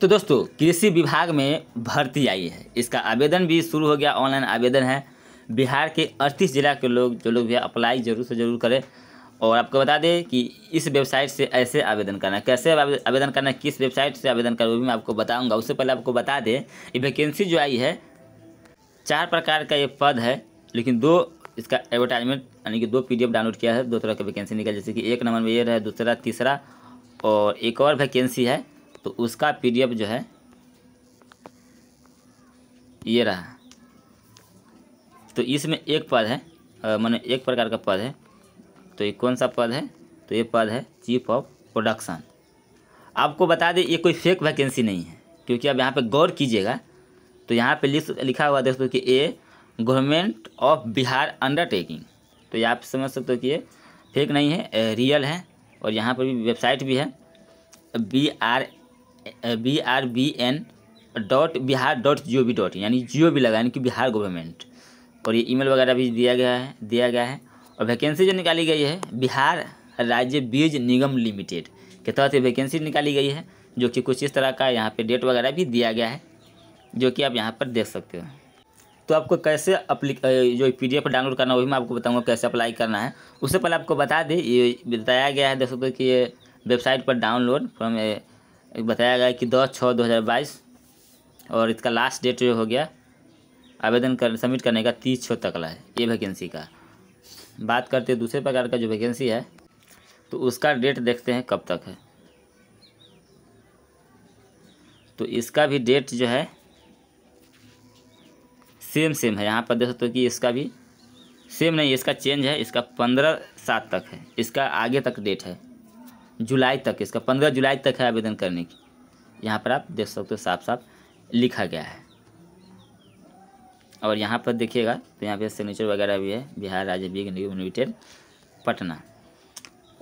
तो दोस्तों कृषि विभाग में भर्ती आई है इसका आवेदन भी शुरू हो गया ऑनलाइन आवेदन है बिहार के अड़तीस जिला के लोग जो लोग भी अप्लाई जरूर से जरूर करें और आपको बता दें कि इस वेबसाइट से ऐसे आवेदन करना है कैसे आवेदन करना है किस वेबसाइट से आवेदन करना वो भी मैं आपको बताऊंगा उससे पहले आपको बता दें ये वैकेंसी जो आई है चार प्रकार का ये पद है लेकिन दो इसका एडवर्टाइजमेंट यानी कि दो पी डाउनलोड किया है दो तरह की वैकेंसी निकल जैसे कि एक नंबर में ये रहा दूसरा तीसरा और एक और वैकेंसी है तो उसका पीडीएफ जो है ये रहा तो इसमें एक पद है मैंने एक प्रकार का पद है तो ये कौन सा पद है तो ये पद है चीफ ऑफ प्रोडक्शन आपको बता दें ये कोई फेक वैकेंसी नहीं है क्योंकि अब यहाँ पे गौर कीजिएगा तो यहाँ पे लिखा हुआ दोस्तों कि A government of Bihar undertaking तो ये आप समझ सकते हो कि ये फेक नहीं है रियल है और यहाँ पर भी वेबसाइट भी है B R B R B N dot Bihar dot G O V dot यानी जी ओ वी लगा यानी कि बिहार गवर्नमेंट और ये ईमेल वगैरह भी दिया गया है दिया गया है और वैकेंसी जो निकाली गई है बिहार राज्य बीज निगम लिमिटेड के तहत ये वैकेंसी निकाली गई है जो कि कुछ इस तरह का यहाँ पे डेट वगैरह भी दिया गया है जो कि आप यहाँ पर देख सकते हो तो आपको कैसे अप्ली जो पी डी एफ डाउनलोड करना वही मैं आपको बताऊँगा कैसे अप्लाई करना है उससे पहले आपको बता दें ये बताया गया है देख सकते हो कि वेबसाइट पर डाउनलोड फ्रॉम बताया गया कि दस छः दो हज़ार बाईस और इसका लास्ट डेट जो हो गया आवेदन कर सबमिट करने का तीस छः तक है ये वैकेंसी का बात करते हैं दूसरे प्रकार का जो वैकेंसी है तो उसका डेट देखते हैं कब तक है तो इसका भी डेट जो है सेम सेम है यहाँ पर देख सकते हो कि इसका भी सेम नहीं इसका चेंज है इसका पंद्रह सात तक है इसका आगे तक डेट है जुलाई तक इसका पंद्रह जुलाई तक है आवेदन करने की यहाँ पर आप देख सकते हो साफ साफ लिखा गया है और यहाँ पर देखिएगा तो यहाँ पे सिग्नेचर वगैरह भी है बिहार राज्य बीग निगम लिमिटेड पटना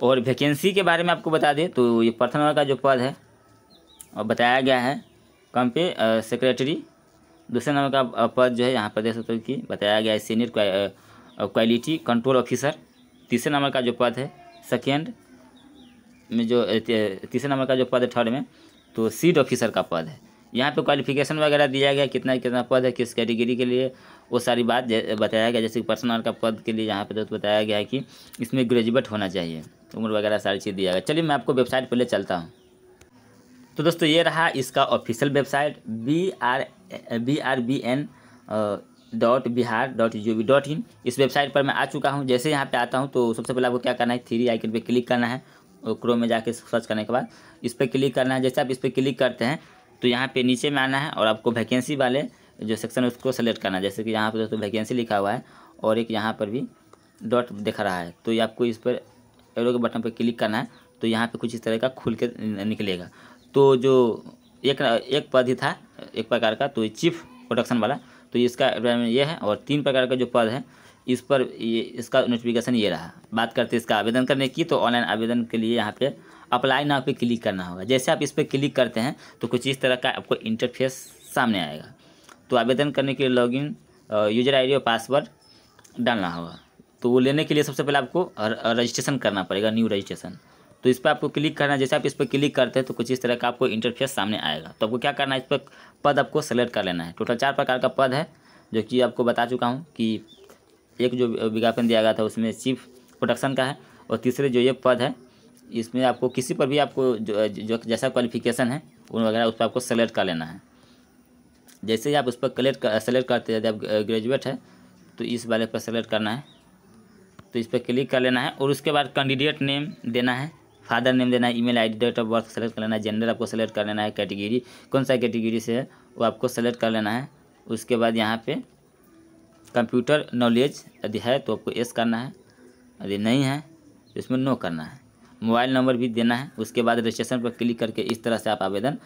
और वैकेंसी के बारे में आपको बता दें तो ये प्रथम का जो पद है और बताया गया है कम पे सेक्रेटरी दूसरे नंबर का पद जो है यहाँ पर देख सकते हो कि बताया गया है सीनियर क्वालिटी कंट्रोल ऑफिसर तीसरे नंबर का जो पद है सेकेंड में जो तीसरे नंबर का जो पद है थर्ड में तो सीट ऑफिसर का पद है यहाँ पे क्वालिफिकेशन वगैरह दिया गया कितना कितना पद है किस कैटेगरी के लिए वो सारी बात बताया गया जैसे कि पर्सनल का पद के लिए यहाँ पे तो बताया गया है कि इसमें ग्रेजुएट होना चाहिए उम्र वगैरह सारी चीज़ दिया गया चलिए मैं आपको वेबसाइट पर ले चलता हूँ तो दोस्तों ये रहा इसका official website B R B R B N dot Bihar dot G dot in इस वेबसाइट पर मैं आ चुका हूँ जैसे यहाँ पे आता हूँ तो सबसे पहले आपको क्या करना है थ्री आइकन पे क्लिक करना है क्रोम में जाके सर्च करने के बाद इस पर क्लिक करना है जैसे आप इस पर क्लिक करते हैं तो यहाँ पे नीचे में आना है और आपको वैकेंसी वाले जो सेक्शन है उसको सेलेक्ट करना है जैसे कि यहाँ पर दोस्तों वैकेंसी लिखा हुआ है और एक यहाँ पर भी डॉट दिख रहा है तो ये आपको इस पर एरो के बटन पर क्लिक करना है तो यहाँ पर कुछ इस तरह का खुल के निकलेगा तो जो एक एक पद ही था एक प्रकार का तो चीफ प्रोडक्शन वाला तो इसका ये है और तीन प्रकार का जो पद है इस पर ये इसका नोटिफिकेशन ये रहा बात करते इसका आवेदन करने की तो ऑनलाइन आवेदन के लिए यहाँ पे अप्लाई नाव पे क्लिक करना होगा जैसे आप इस पर क्लिक करते हैं तो कुछ इस तरह का आपको इंटरफेस सामने आएगा तो आवेदन करने के लिए लॉगिन यूजर डी और पासवर्ड डालना होगा तो वो लेने के लिए सबसे पहले आपको रजिस्ट्रेशन करना पड़ेगा न्यू रजिस्ट्रेशन तो इस पर आपको क्लिक करना है जैसे आप इस पर क्लिक करते हैं तो कुछ इस तरह का आपको इंटरफेस सामने आएगा तो आपको क्या करना है इस पर पद आपको सेलेक्ट कर लेना है टोटल चार प्रकार का पद है जो कि आपको बता चुका हूँ कि एक जो विज्ञापन दिया गया था उसमें चीफ प्रोडक्शन का है और तीसरे जो ये पद है इसमें आपको किसी पर भी आपको जो, जो जैसा क्वालिफिकेशन है उन वगैरह उस पर आपको सेलेक्ट कर लेना है जैसे ही आप उस पर कलेक्ट कर, सेलेक्ट करते यदि आप ग्रेजुएट है तो इस वाले पर सेलेक्ट करना है तो इस पर क्लिक कर लेना है और उसके बाद कैंडिडेट नेम देना है फादर नेम देना है email ID date of birth select कर लेना है जेंडर आपको सेलेक्ट कर लेना है कैटेगरी कौन सा कैटेगरी से है वो आपको सेलेक्ट कर लेना है उसके बाद यहाँ पे कंप्यूटर नॉलेज यदि है तो आपको एस करना है यदि नहीं है तो इसमें नो करना है मोबाइल नंबर भी देना है उसके बाद रजिस्ट्रेशन पर क्लिक करके इस तरह से आप आवेदन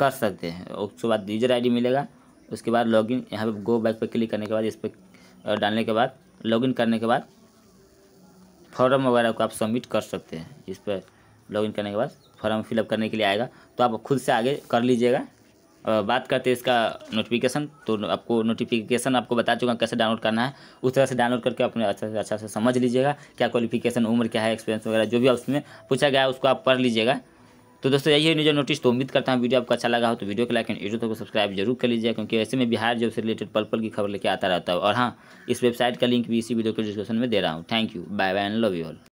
कर सकते हैं उसके बाद यूजर आईडी मिलेगा उसके बाद लॉगिन यहाँ पे गो बैक पर क्लिक करने के बाद इस पर डालने के बाद लॉगिन करने के बाद फॉर्म वगैरह को आप सबमिट कर सकते हैं इस पर लॉगिन करने के बाद फॉर्म फिलअप करने के लिए आएगा तो आप खुद से आगे कर लीजिएगा बात करते हैं इसका नोटिफिकेशन तो आपको नोटिफिकेशन आपको बता चुका कैसे डाउनलोड करना है उस तरह से डाउनलोड करके अपने अच्छा से अच्छा से समझ लीजिएगा क्या क्वालिफिकेशन उम्र क्या है एक्सपीरियंस वगैरह जो भी उसमें पूछा गया है उसको आप पढ़ लीजिएगा तो दोस्तों यही है न्यूज नोटिस तो उम्मीद करता हूँ वीडियो आपको अच्छा लगा हो तो वीडियो को लाइक एंड यूट्यूब को सब्सक्राइब जरूर कर लीजिए क्योंकि ऐसे में बिहार जॉब से रिलेटेड पल पल की खबर लेके आता रहता है और हाँ इस वेबसाइट का लिंक भी इसी वीडियो के डिस्क्रिप्शन में दे रहा हूँ thank you bye bye and love you all